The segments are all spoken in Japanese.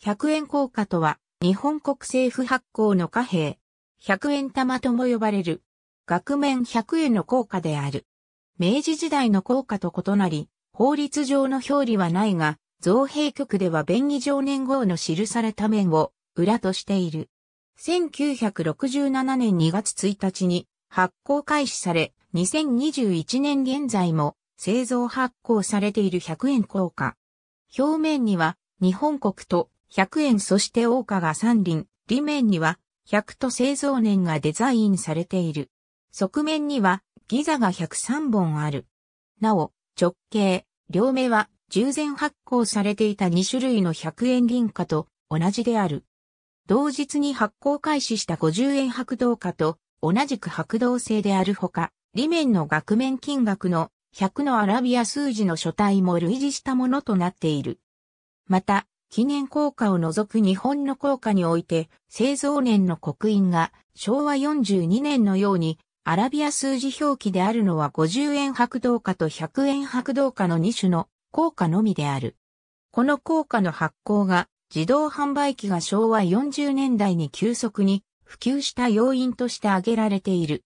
100円硬貨とは、日本国政府発行の貨幣、100円玉とも呼ばれる、額面100円の硬貨である。明治時代の硬貨と異なり、法律上の表裏はないが、造幣局では便宜上年号の記された面を裏としている。1967年2月1日に発行開始され、2021年現在も製造発行されている100円硬貨。表面には日本国と100円そして大花が3輪、裏面には100と製造年がデザインされている。側面にはギザが103本ある。なお、直径、両目は従前発行されていた2種類の100円銀貨と同じである。同日に発行開始した50円白銅貨と同じく白銅製であるほか、裏面の額面金額の100のアラビア数字の書体も類似したものとなっている。また、記念硬貨を除く日本の硬貨において、製造年の刻印が昭和42年のように、アラビア数字表記であるのは50円白銅貨と100円白銅貨の2種の硬貨のみである。この硬貨の発行が自動販売機が昭和40年代に急速に普及した要因として挙げられている。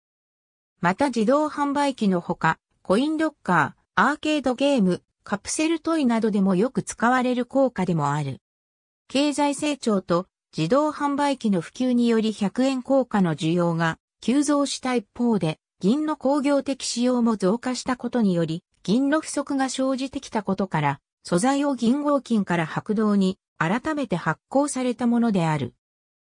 また自動販売機のほか、コインロッカー、アーケードゲーム、カプセルトイなどでもよく使われる効果でもある。経済成長と自動販売機の普及により100円効果の需要が急増した一方で、銀の工業的使用も増加したことにより、銀の不足が生じてきたことから、素材を銀合金から白銅に改めて発行されたものである。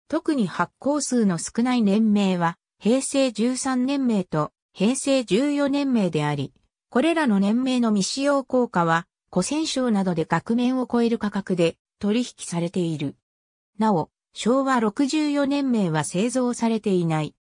特に発行数の少ない年名は、平成13年名と平成14年名であり、これらの年名の未使用硬貨は、古戦省などで額面を超える価格で取引されている。なお、昭和64年名は製造されていない。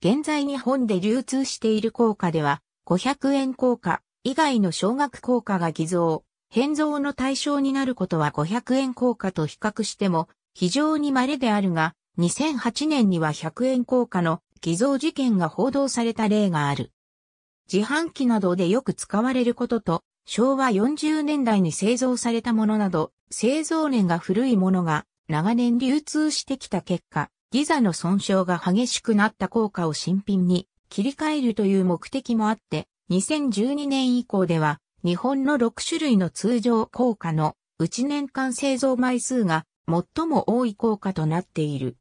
現在日本で流通している硬貨では、500円硬貨以外の少額硬貨が偽造、変造の対象になることは500円硬貨と比較しても非常に稀であるが、2008年には100円硬貨の偽造事件が報道された例がある。自販機などでよく使われることと、昭和40年代に製造されたものなど、製造年が古いものが長年流通してきた結果、ギザの損傷が激しくなった効果を新品に切り替えるという目的もあって、2012年以降では、日本の6種類の通常効果のうち年間製造枚数が最も多い効果となっている。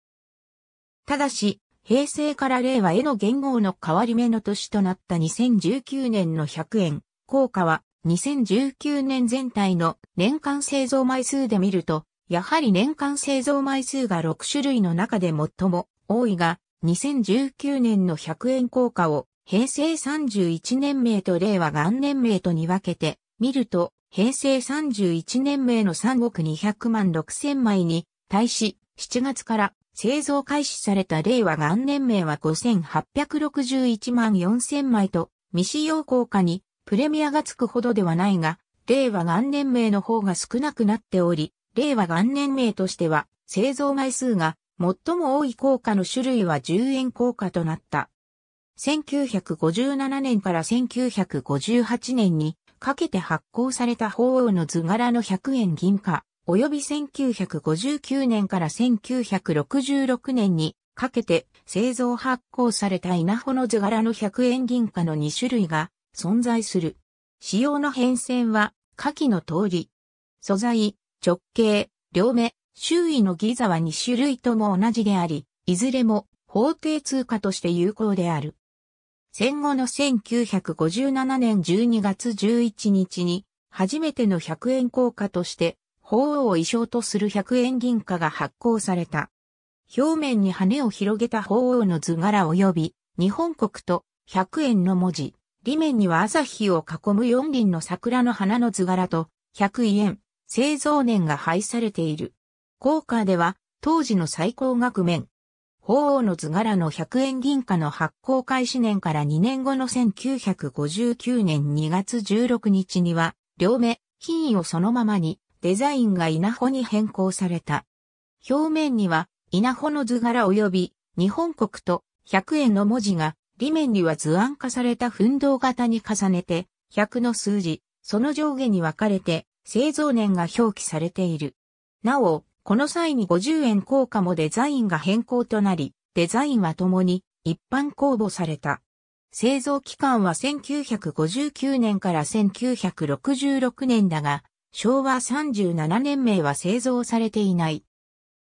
ただし、平成から令和への元号の変わり目の年となった2019年の100円、効果は2019年全体の年間製造枚数で見ると、やはり年間製造枚数が6種類の中で最も多いが、2019年の100円効果を平成31年名と令和元年名とに分けて見ると、平成31年名の3億200万6000枚に対し、7月から製造開始された令和元年名は5861万4000枚と、未使用硬貨にプレミアがつくほどではないが、令和元年名の方が少なくなっており、令和元年名としては、製造枚数が最も多い硬貨の種類は10円硬貨となった。1957年から1958年にかけて発行された法王の図柄の100円銀貨、及び1959年から1966年にかけて製造発行された稲穂の図柄の100円銀貨の2種類が存在する。仕様の変遷は下記の通り。素材、直径、両目、周囲のギザは2種類とも同じであり、いずれも法定通貨として有効である。戦後の1957年12月11日に初めての100円硬貨として鳳凰を衣装とする百円銀貨が発行された。表面に羽を広げた鳳凰の図柄及び、日本国と百円の文字、裏面には朝日を囲む四輪の桜の花の図柄と、百円、製造年が配されている。効果では、当時の最高額面。鳳凰の図柄の100円銀貨の発行開始年から2年後の1959年2月16日には、両目、品位をそのままに、デザインが稲穂に変更された。表面には稲穂の図柄及び日本国と100円の文字が裏面には図案化された奮闘型に重ねて100の数字、その上下に分かれて製造年が表記されている。なお、この際に50円硬貨もデザインが変更となり、デザインは共に一般公募された。製造期間は1959年から1966年だが、昭和37年名は製造されていない。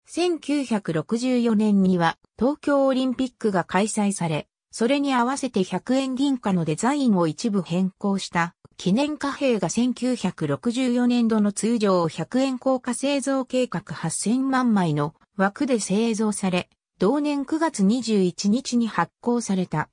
1964年には東京オリンピックが開催され、それに合わせて100円銀貨のデザインを一部変更した記念貨幣が1964年度の通常100円硬貨製造計画8000万枚の枠で製造され、同年9月21日に発行された。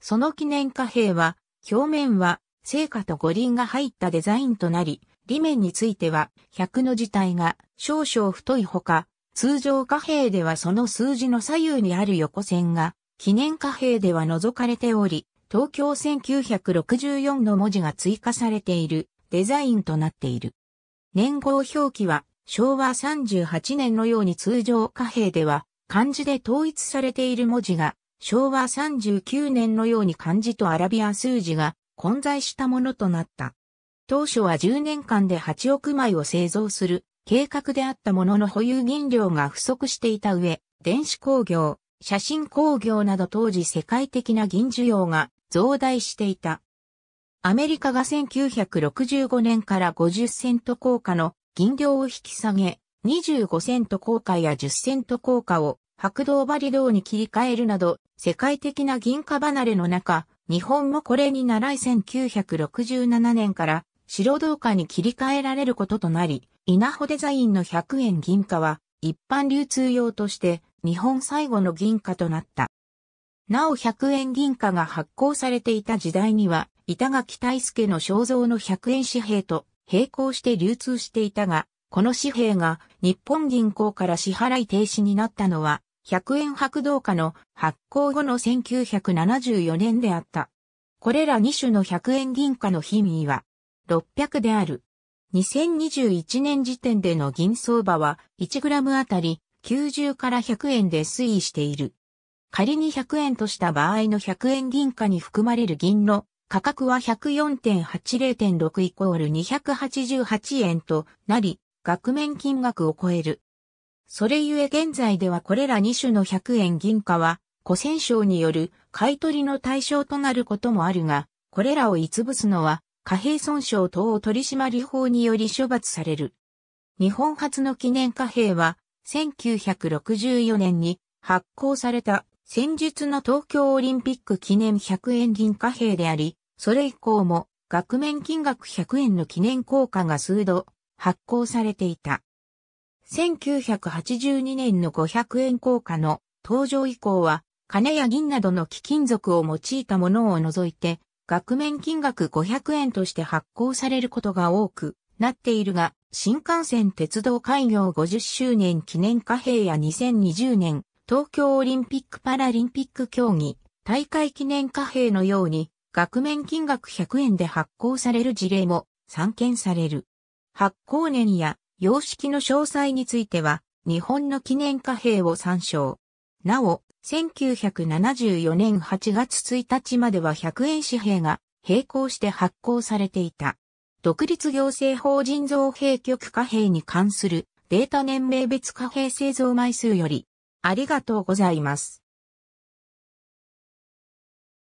その記念貨幣は、表面は、聖火と五輪が入ったデザインとなり、裏面については、100の字体が少々太いほか、通常貨幣ではその数字の左右にある横線が、記念貨幣では除かれており、東京1964の文字が追加されているデザインとなっている。年号表記は昭和38年のように通常貨幣では漢字で統一されている文字が昭和39年のように漢字とアラビア数字が混在したものとなった。当初は10年間で8億枚を製造する計画であったものの保有原料が不足していた上、電子工業、写真工業など当時世界的な銀需要が増大していた。アメリカが1965年から50セント硬貨の銀量を引き下げ、25セント硬貨や10セント硬貨を白銅針銅に切り替えるなど、世界的な銀貨離れの中、日本もこれに習い1967年から白銅貨に切り替えられることとなり、稲穂デザインの100円銀貨は一般流通用として日本最後の銀貨となった。なお100円銀貨が発行されていた時代には、板垣大助の肖像の100円紙幣と並行して流通していたが、この紙幣が日本銀行から支払い停止になったのは、100円白銅貨の発行後の1974年であった。これら2種の100円銀貨の品位は、600である。2021年時点での銀相場は 1g あたり90から100円で推移している。仮に100円とした場合の100円銀貨に含まれる銀の価格は104.80.6イコール288円となり、額面金額を超える。それゆえ現在ではこれら2種の100円銀貨は、古戦省による買取の対象となることもあるが、これらを逸物すのは貨幣損傷等取締法により処罰される。日本初の記念貨幣は、1964年に発行された先日の東京オリンピック記念100円銀貨幣であり、それ以降も額面金額100円の記念硬貨が数度発行されていた。1982年の500円硬貨の登場以降は、金や銀などの貴金属を用いたものを除いて、額面金額500円として発行されることが多くなっているが、新幹線鉄道開業50周年記念貨幣や2020年東京オリンピック・パラリンピック競技大会記念貨幣のように額面金額100円で発行される事例も散見される。発行年や様式の詳細については日本の記念貨幣を参照。なお、1974年8月1日までは100円紙幣が並行して発行されていた。独立行政法人造幣局貨幣に関するデータ年名別貨幣製造枚数よりありがとうございます。